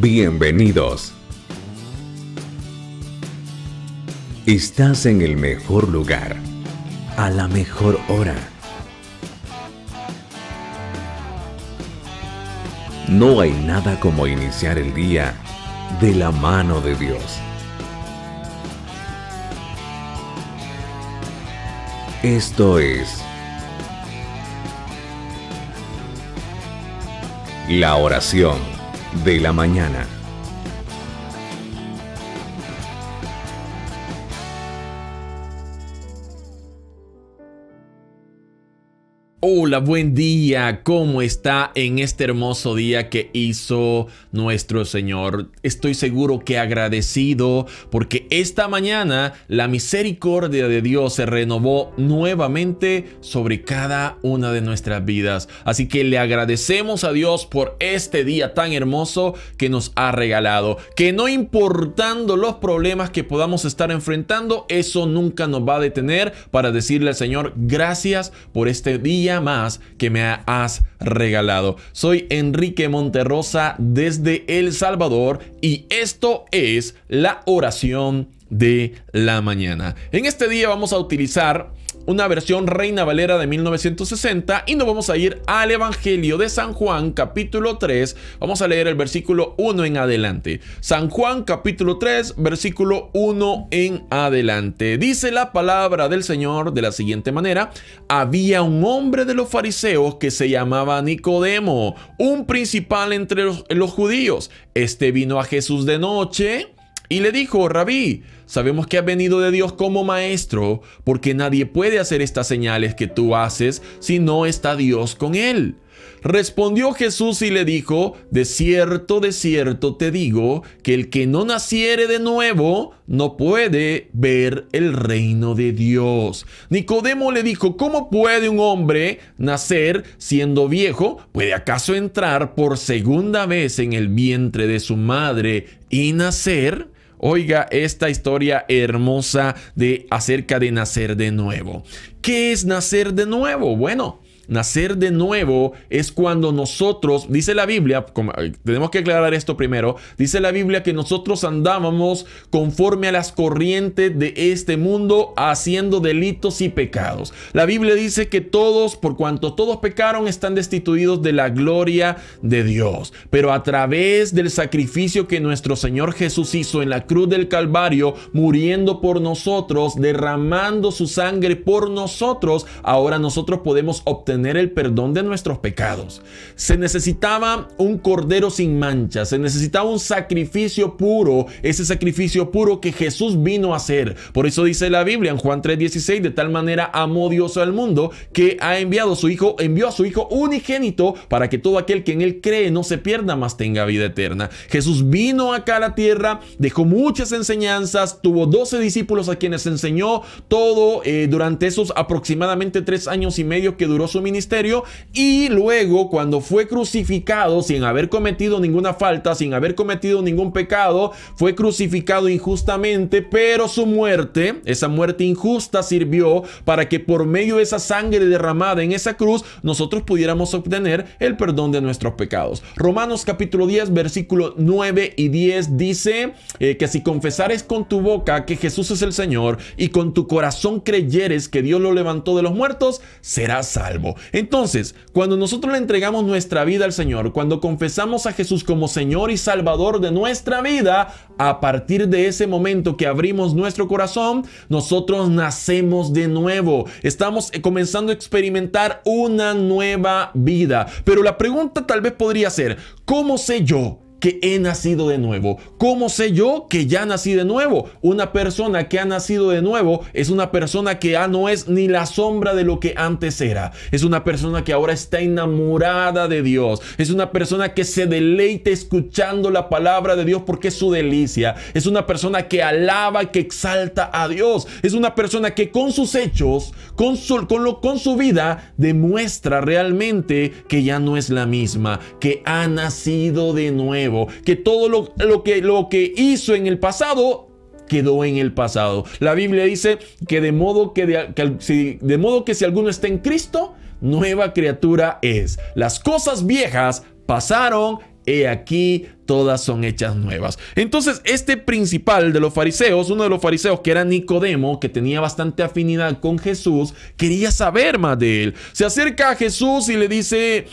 Bienvenidos. Estás en el mejor lugar, a la mejor hora. No hay nada como iniciar el día de la mano de Dios. Esto es la oración de la mañana. Hola, buen día. ¿Cómo está en este hermoso día que hizo nuestro Señor? Estoy seguro que agradecido porque esta mañana la misericordia de Dios se renovó nuevamente sobre cada una de nuestras vidas. Así que le agradecemos a Dios por este día tan hermoso que nos ha regalado. Que no importando los problemas que podamos estar enfrentando, eso nunca nos va a detener para decirle al Señor gracias por este día más que me has regalado. Soy Enrique Monterrosa desde El Salvador y esto es la oración de la mañana. En este día vamos a utilizar una versión Reina Valera de 1960 y nos vamos a ir al Evangelio de San Juan capítulo 3. Vamos a leer el versículo 1 en adelante. San Juan capítulo 3 versículo 1 en adelante. Dice la palabra del Señor de la siguiente manera. Había un hombre de los fariseos que se llamaba Nicodemo, un principal entre los, judíos. Este vino a Jesús de noche y le dijo, Rabí, sabemos que has venido de Dios como maestro, porque nadie puede hacer estas señales que tú haces si no está Dios con él. Respondió Jesús y le dijo, de cierto, de cierto te digo, que el que no naciere de nuevo no puede ver el reino de Dios. Nicodemo le dijo, ¿cómo puede un hombre nacer siendo viejo? ¿Puede acaso entrar por segunda vez en el vientre de su madre y nacer? Oiga esta historia hermosa de acerca de nacer de nuevo. ¿Qué es nacer de nuevo? Bueno, Nacer de nuevo es cuando nosotros, dice la Biblia, tenemos que aclarar esto primero, dice la Biblia que nosotros andábamos conforme a las corrientes de este mundo haciendo delitos y pecados. La Biblia dice que todos, por cuanto todos pecaron, están destituidos de la gloria de Dios. Pero a través del sacrificio que nuestro Señor Jesús hizo en la cruz del Calvario, muriendo por nosotros, derramando su sangre por nosotros, ahora nosotros podemos obtener tener el perdón de nuestros pecados. Se necesitaba un cordero sin mancha, se necesitaba un sacrificio puro, ese sacrificio puro que Jesús vino a hacer. Por eso dice la Biblia en Juan 3:16, de tal manera amó Dios al mundo que ha enviado a su hijo, envió a su hijo unigénito para que todo aquel que en él cree no se pierda, más tenga vida eterna. Jesús vino acá a la tierra, dejó muchas enseñanzas, tuvo 12 discípulos a quienes enseñó todo eh, durante esos aproximadamente tres años y medio que duró su ministerio y luego cuando fue crucificado sin haber cometido ninguna falta, sin haber cometido ningún pecado, fue crucificado injustamente, pero su muerte, esa muerte injusta sirvió para que por medio de esa sangre derramada en esa cruz nosotros pudiéramos obtener el perdón de nuestros pecados. Romanos capítulo 10, versículo 9 y 10 dice eh, que si confesares con tu boca que Jesús es el Señor y con tu corazón creyeres que Dios lo levantó de los muertos, serás salvo. Entonces, cuando nosotros le entregamos nuestra vida al Señor, cuando confesamos a Jesús como Señor y Salvador de nuestra vida, a partir de ese momento que abrimos nuestro corazón, nosotros nacemos de nuevo. Estamos eh, comenzando a experimentar una nueva vida. Pero la pregunta tal vez podría ser, ¿cómo sé yo que he nacido de nuevo? ¿Cómo sé yo que ya nací de nuevo? Una persona que ha nacido de nuevo es una persona que ya no es ni la sombra de lo que antes era. Es una persona que ahora está enamorada de Dios. Es una persona que se deleita escuchando la palabra de Dios porque es su delicia. Es una persona que alaba, que exalta a Dios. Es una persona que con sus hechos, con con su vida, demuestra realmente que ya no es la misma, que ha nacido de nuevo que todo lo, que, lo que hizo en el pasado quedó en el pasado. La Biblia dice que de modo que, de, si, de modo que si alguno está en Cristo, nueva criatura es. Las cosas viejas pasaron, he aquí, todas son hechas nuevas. Entonces, este principal de los fariseos, uno de los fariseos que era Nicodemo, que tenía bastante afinidad con Jesús, quería saber más de él. Se acerca a Jesús y le dice,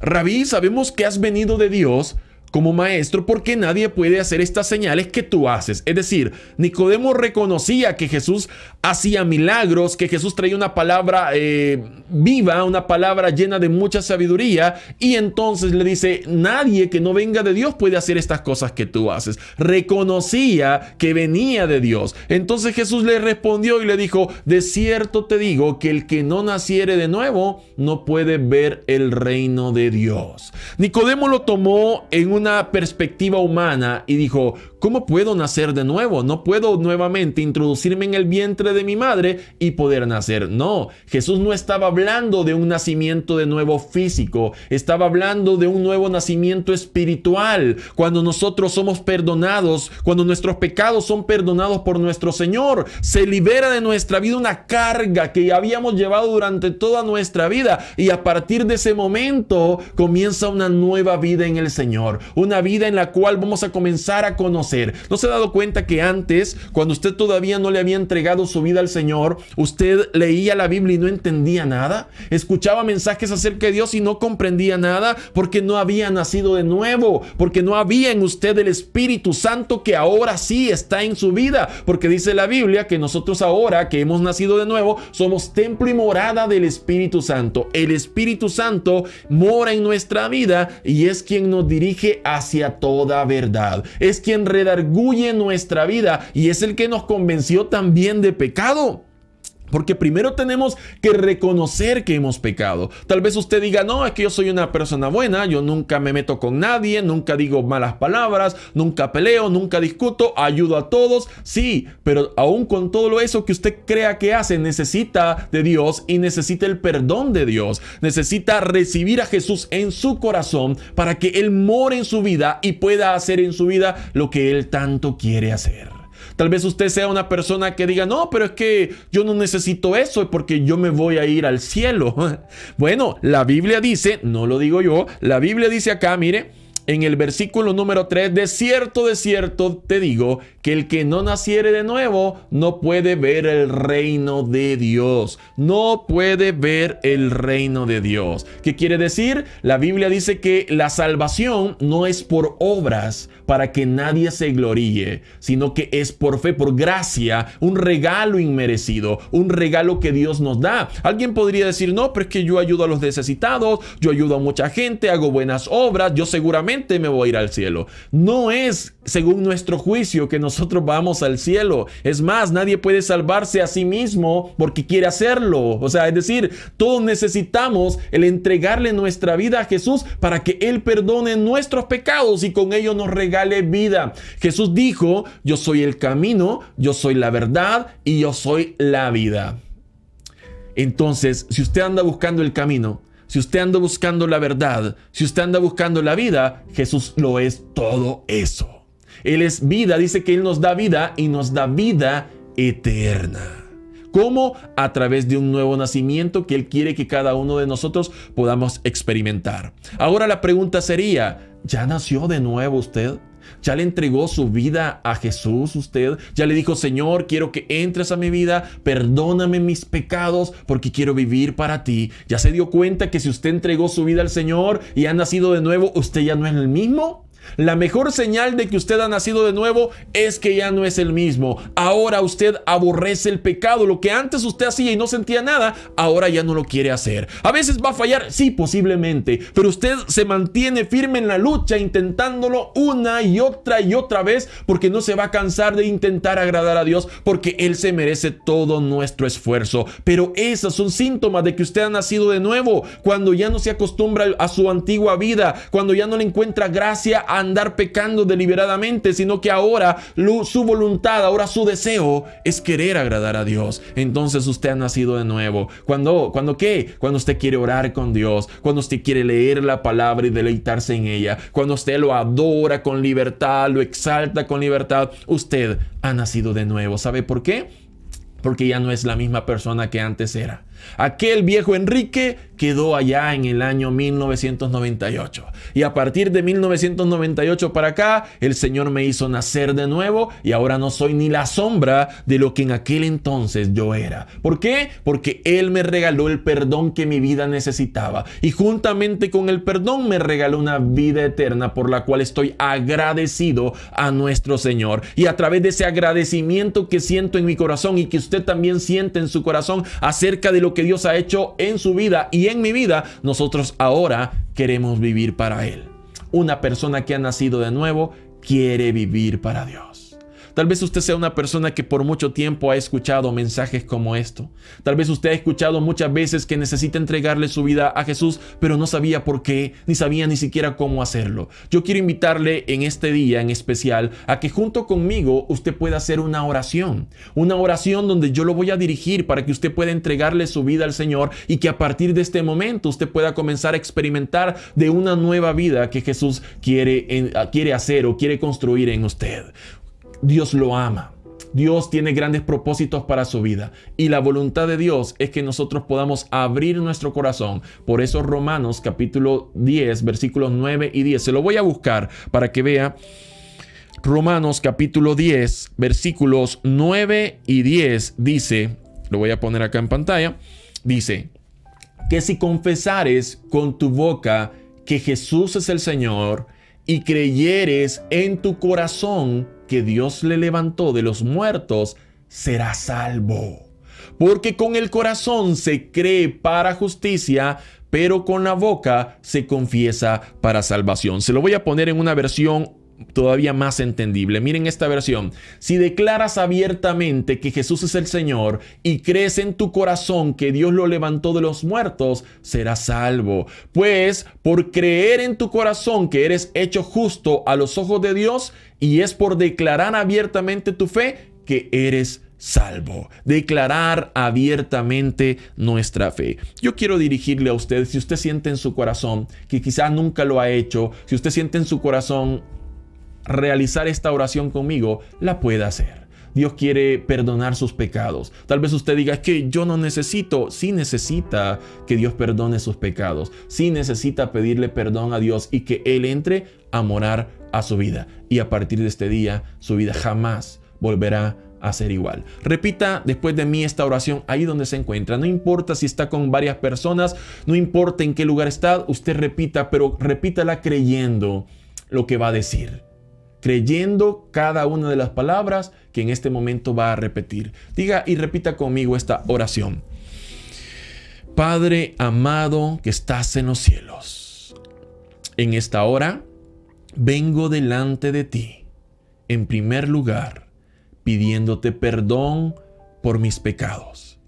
Rabí, sabemos que has venido de Dios como maestro porque nadie puede hacer estas señales que tú haces. Es decir, Nicodemo reconocía que Jesús hacía milagros, que Jesús traía una palabra eh, viva, una palabra llena de mucha sabiduría y entonces le dice, nadie que no venga de Dios puede hacer estas cosas que tú haces. Reconocía que venía de Dios. Entonces Jesús le respondió y le dijo, de cierto te digo que el que no naciere de nuevo no puede ver el reino de Dios. Nicodemo lo tomó en un una perspectiva humana y dijo, ¿Cómo puedo nacer de nuevo? No puedo nuevamente introducirme en el vientre de mi madre y poder nacer. No, Jesús no estaba hablando de un nacimiento de nuevo físico, estaba hablando de un nuevo nacimiento espiritual. Cuando nosotros somos perdonados, cuando nuestros pecados son perdonados por nuestro Señor, se libera de nuestra vida una carga que habíamos llevado durante toda nuestra vida y a partir de ese momento comienza una nueva vida en el Señor, una vida en la cual vamos a comenzar a conocer ¿No se ha dado cuenta que antes, cuando usted todavía no le había entregado su vida al Señor, usted leía la Biblia y no entendía nada? Escuchaba mensajes acerca de Dios y no comprendía nada porque no había nacido de nuevo, porque no había en usted el Espíritu Santo que ahora sí está en su vida, porque dice la Biblia que nosotros ahora que hemos nacido de nuevo somos templo y morada del Espíritu Santo. El Espíritu Santo mora en nuestra vida y es quien nos dirige hacia toda verdad. Es quien redarguye nuestra vida y es el que nos convenció también de pecado. Porque primero tenemos que reconocer que hemos pecado. Tal vez usted diga, no, es que yo soy una persona buena, yo nunca me meto con nadie, nunca digo malas palabras, nunca peleo, nunca discuto, ayudo a todos. Sí, pero aún con todo eso que usted crea que hace, necesita de Dios y necesita el perdón de Dios. Necesita recibir a Jesús en su corazón para que Él more en su vida y pueda hacer en su vida lo que Él tanto quiere hacer. Tal vez usted sea una persona que diga, no, pero es que yo no necesito eso porque yo me voy a ir al cielo. Bueno, la Biblia dice, no lo digo yo, la Biblia dice acá, mire, en el versículo número 3, de cierto, de cierto te digo que el que no naciere de nuevo no puede ver el reino de Dios. No puede ver el reino de Dios. ¿Qué quiere decir? La Biblia dice que la salvación no es por obras para que nadie se gloríe, sino que es por fe, por gracia, un regalo inmerecido, un regalo que Dios nos da. Alguien podría decir, no, pero es que yo ayudo a los necesitados, yo ayudo a mucha gente, hago buenas obras, yo seguramente me voy a ir al cielo. No es según nuestro juicio que nosotros vamos al cielo. Es más, nadie puede salvarse a sí mismo porque quiere hacerlo. O sea, es decir, todos necesitamos el entregarle nuestra vida a Jesús para que Él perdone nuestros pecados y con ello nos regale vida. Jesús dijo, yo soy el camino, yo soy la verdad y yo soy la vida. Entonces, si usted anda buscando el camino, si usted anda buscando la verdad, si usted anda buscando la vida, Jesús lo es todo eso. Él es vida, dice que Él nos da vida y nos da vida eterna. ¿Cómo? A través de un nuevo nacimiento que Él quiere que cada uno de nosotros podamos experimentar. Ahora la pregunta sería, ¿ya nació de nuevo usted? Ya le entregó su vida a Jesús usted. Ya le dijo, Señor, quiero que entres a mi vida, perdóname mis pecados porque quiero vivir para ti. Ya se dio cuenta que si usted entregó su vida al Señor y ha nacido de nuevo, usted ya no es el mismo. La mejor señal de que usted ha nacido de nuevo es que ya no es el mismo. Ahora usted aborrece el pecado. Lo que antes usted hacía y no sentía nada, ahora ya no lo quiere hacer. A veces va a fallar, sí, posiblemente, pero usted se mantiene firme en la lucha intentándolo una y otra y otra vez porque no se va a cansar de intentar agradar a Dios porque Él se merece todo nuestro esfuerzo. Pero esos son síntomas de que usted ha nacido de nuevo. Cuando ya no se acostumbra a su antigua vida, cuando ya no le encuentra gracia andar pecando deliberadamente, sino que ahora su voluntad, ahora su deseo es querer agradar a Dios. Entonces usted ha nacido de nuevo. ¿Cuándo, cuando qué? Cuando usted quiere orar con Dios, cuando usted quiere leer la palabra y deleitarse en ella, cuando usted lo adora con libertad, lo exalta con libertad, usted ha nacido de nuevo. ¿Sabe por qué? Porque ya no es la misma persona que antes era. Aquel viejo Enrique quedó allá en el año 1998. Y a partir de 1998 para acá, el Señor me hizo nacer de nuevo y ahora no soy ni la sombra de lo que en aquel entonces yo era. ¿Por qué? Porque Él me regaló el perdón que mi vida necesitaba. Y juntamente con el perdón me regaló una vida eterna por la cual estoy agradecido a nuestro Señor. Y a través de ese agradecimiento que siento en mi corazón y que usted también siente en su corazón acerca de lo que Dios ha hecho en su vida y en mi vida, nosotros ahora queremos vivir para Él. Una persona que ha nacido de nuevo quiere vivir para Dios. Tal vez usted sea una persona que por mucho tiempo ha escuchado mensajes como esto. Tal vez usted ha escuchado muchas veces que necesita entregarle su vida a Jesús, pero no sabía por qué, ni sabía ni siquiera cómo hacerlo. Yo quiero invitarle en este día en especial a que junto conmigo usted pueda hacer una oración. Una oración donde yo lo voy a dirigir para que usted pueda entregarle su vida al Señor y que a partir de este momento usted pueda comenzar a experimentar de una nueva vida que Jesús quiere, quiere hacer o quiere construir en usted. Dios lo ama. Dios tiene grandes propósitos para su vida y la voluntad de Dios es que nosotros podamos abrir nuestro corazón. Por eso Romanos capítulo 10, versículos 9 y 10. Se lo voy a buscar para que vea Romanos capítulo 10, versículos 9 y 10 dice, lo voy a poner acá en pantalla, dice, que si confesares con tu boca que Jesús es el Señor y creyeres en tu corazón que Dios le levantó de los muertos, será salvo. Porque con el corazón se cree para justicia, pero con la boca se confiesa para salvación. Se lo voy a poner en una versión todavía más entendible. Miren esta versión. Si declaras abiertamente que Jesús es el Señor y crees en tu corazón que Dios lo levantó de los muertos, serás salvo. Pues por creer en tu corazón que eres hecho justo a los ojos de Dios, y es por declarar abiertamente tu fe que eres salvo. Declarar abiertamente nuestra fe. Yo quiero dirigirle a usted, si usted siente en su corazón que quizás nunca lo ha hecho, si usted siente en su corazón realizar esta oración conmigo, la pueda hacer. Dios quiere perdonar sus pecados. Tal vez usted diga, que yo no necesito. Sí necesita que Dios perdone sus pecados. Sí necesita pedirle perdón a Dios y que Él entre a morar a su vida. Y a partir de este día, su vida jamás volverá a ser igual. Repita después de mí esta oración ahí donde se encuentra. No importa si está con varias personas, no importa en qué lugar está, usted repita, pero repítala creyendo lo que va a decir creyendo cada una de las palabras que en este momento va a repetir. Diga y repita conmigo esta oración. Padre amado que estás en los cielos, en esta hora vengo delante de ti, en primer lugar, pidiéndote perdón por mis pecados.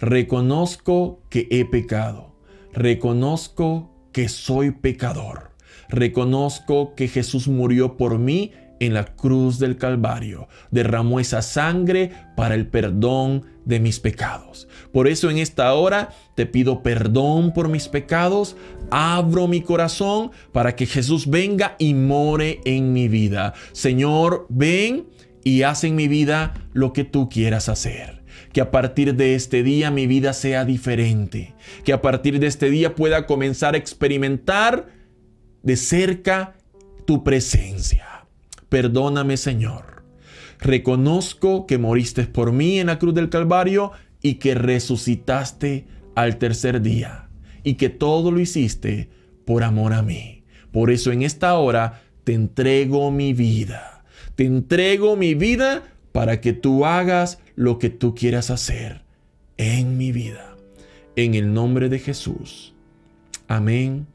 Reconozco que he pecado, reconozco que soy pecador Reconozco que Jesús murió por mí en la cruz del Calvario. Derramó esa sangre para el perdón de mis pecados. Por eso en esta hora te pido perdón por mis pecados, abro mi corazón para que Jesús venga y more en mi vida. Señor, ven y haz en mi vida lo que tú quieras hacer. Que a partir de este día mi vida sea diferente. Que a partir de este día pueda comenzar a experimentar de cerca tu presencia. Perdóname, Señor. Reconozco que moriste por mí en la cruz del Calvario y que resucitaste al tercer día y que todo lo hiciste por amor a mí. Por eso en esta hora te entrego mi vida. Te entrego mi vida para que tú hagas lo que tú quieras hacer en mi vida. En el nombre de Jesús. Amén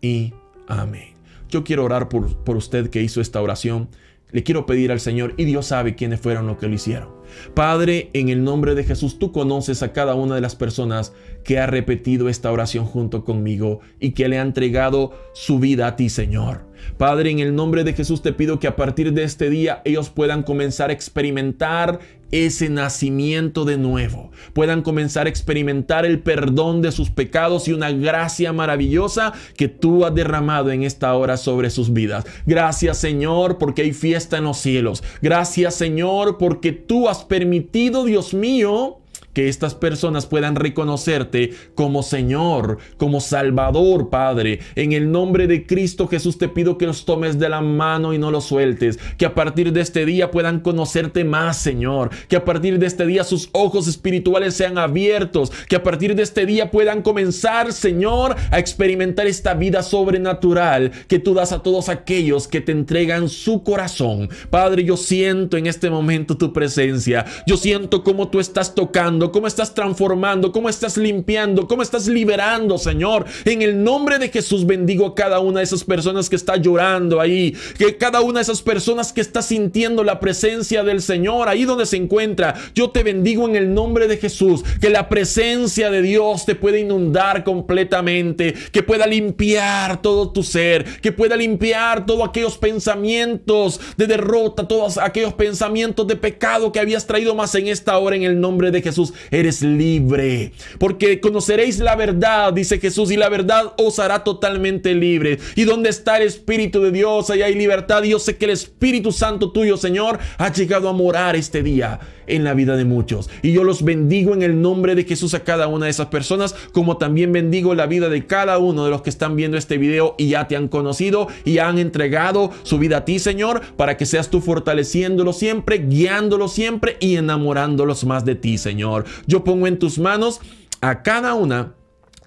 y Amén. Yo quiero orar por, por usted que hizo esta oración. Le quiero pedir al Señor y Dios sabe quiénes fueron los que lo hicieron. Padre, en el nombre de Jesús, tú conoces a cada una de las personas que ha repetido esta oración junto conmigo y que le ha entregado su vida a ti, Señor. Padre, en el nombre de Jesús te pido que a partir de este día ellos puedan comenzar a experimentar ese nacimiento de nuevo, puedan comenzar a experimentar el perdón de sus pecados y una gracia maravillosa que tú has derramado en esta hora sobre sus vidas. Gracias Señor porque hay fiesta en los cielos. Gracias Señor porque tú has permitido, Dios mío, que estas personas puedan reconocerte como Señor, como Salvador, Padre. En el nombre de Cristo Jesús te pido que los tomes de la mano y no los sueltes. Que a partir de este día puedan conocerte más, Señor. Que a partir de este día sus ojos espirituales sean abiertos. Que a partir de este día puedan comenzar, Señor, a experimentar esta vida sobrenatural que tú das a todos aquellos que te entregan su corazón. Padre, yo siento en este momento tu presencia. Yo siento cómo tú estás tocando cómo estás transformando, cómo estás limpiando, cómo estás liberando, Señor. En el nombre de Jesús bendigo a cada una de esas personas que está llorando ahí, que cada una de esas personas que está sintiendo la presencia del Señor ahí donde se encuentra. Yo te bendigo en el nombre de Jesús, que la presencia de Dios te pueda inundar completamente, que pueda limpiar todo tu ser, que pueda limpiar todos aquellos pensamientos de derrota, todos aquellos pensamientos de pecado que habías traído más en esta hora en el nombre de Jesús eres libre. Porque conoceréis la verdad, dice Jesús, y la verdad os hará totalmente libre. Y donde está el Espíritu de Dios, allá hay libertad. yo sé que el Espíritu Santo tuyo, Señor, ha llegado a morar este día en la vida de muchos. Y yo los bendigo en el nombre de Jesús a cada una de esas personas, como también bendigo la vida de cada uno de los que están viendo este video y ya te han conocido y han entregado su vida a ti, Señor, para que seas tú fortaleciéndolo siempre, guiándolo siempre y enamorándolos más de ti, Señor. Yo pongo en tus manos a cada una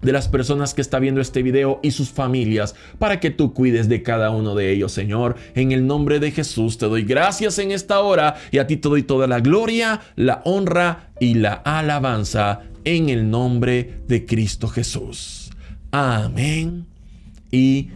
de las personas que está viendo este video y sus familias, para que tú cuides de cada uno de ellos, Señor. En el nombre de Jesús te doy gracias en esta hora y a ti te doy toda la gloria, la honra y la alabanza en el nombre de Cristo Jesús. Amén y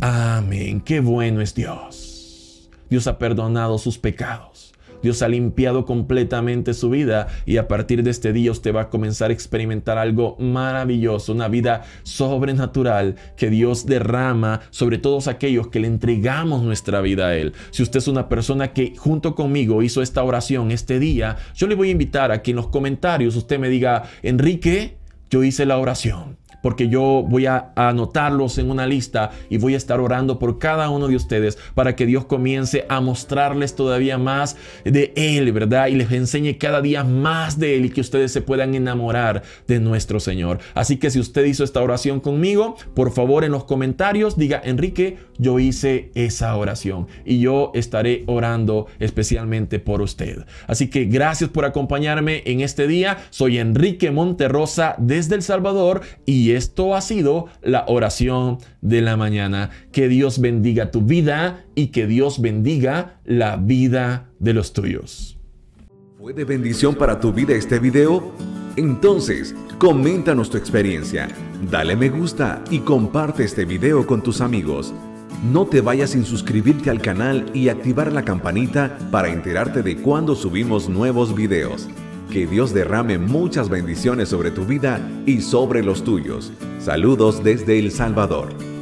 amén. Qué bueno es Dios. Dios ha perdonado sus pecados. Dios ha limpiado completamente su vida y a partir de este día usted va a comenzar a experimentar algo maravilloso, una vida sobrenatural que Dios derrama sobre todos aquellos que le entregamos nuestra vida a Él. Si usted es una persona que junto conmigo hizo esta oración este día, yo le voy a invitar a que en los comentarios usted me diga, Enrique, yo hice la oración porque yo voy a, anotarlos en una lista y voy a estar orando por cada uno de ustedes para que Dios comience a mostrarles todavía más de Él, ¿verdad? Y les enseñe cada día más de Él y que ustedes se puedan enamorar de nuestro Señor. Así que si usted hizo esta oración conmigo, por favor en los comentarios diga, Enrique, yo hice esa oración y yo estaré orando especialmente por usted. Así que gracias por acompañarme en este día. Soy Enrique Monterrosa desde El Salvador y esto ha sido la oración de la mañana. Que Dios bendiga tu vida y que Dios bendiga la vida de los tuyos. ¿Fue de bendición para tu vida este video? Entonces, coméntanos tu experiencia, dale me gusta y comparte este video con tus amigos. No te vayas sin suscribirte al canal y activar la campanita para enterarte de cuando subimos nuevos videos. Que Dios derrame muchas bendiciones sobre tu vida y sobre los tuyos. Saludos desde El Salvador.